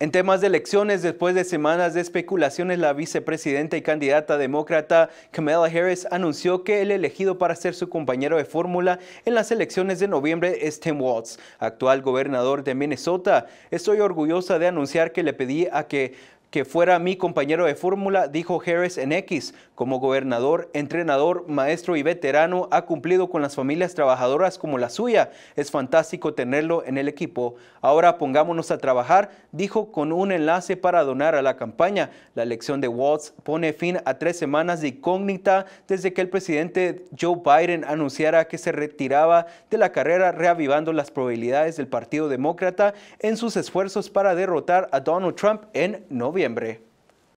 En temas de elecciones, después de semanas de especulaciones, la vicepresidenta y candidata demócrata Kamala Harris anunció que el elegido para ser su compañero de fórmula en las elecciones de noviembre es Tim Walz, actual gobernador de Minnesota. Estoy orgullosa de anunciar que le pedí a que que fuera mi compañero de fórmula, dijo Harris en X. Como gobernador, entrenador, maestro y veterano, ha cumplido con las familias trabajadoras como la suya. Es fantástico tenerlo en el equipo. Ahora pongámonos a trabajar, dijo con un enlace para donar a la campaña. La elección de Watts pone fin a tres semanas de incógnita desde que el presidente Joe Biden anunciara que se retiraba de la carrera, reavivando las probabilidades del Partido Demócrata en sus esfuerzos para derrotar a Donald Trump en noviembre noviembre.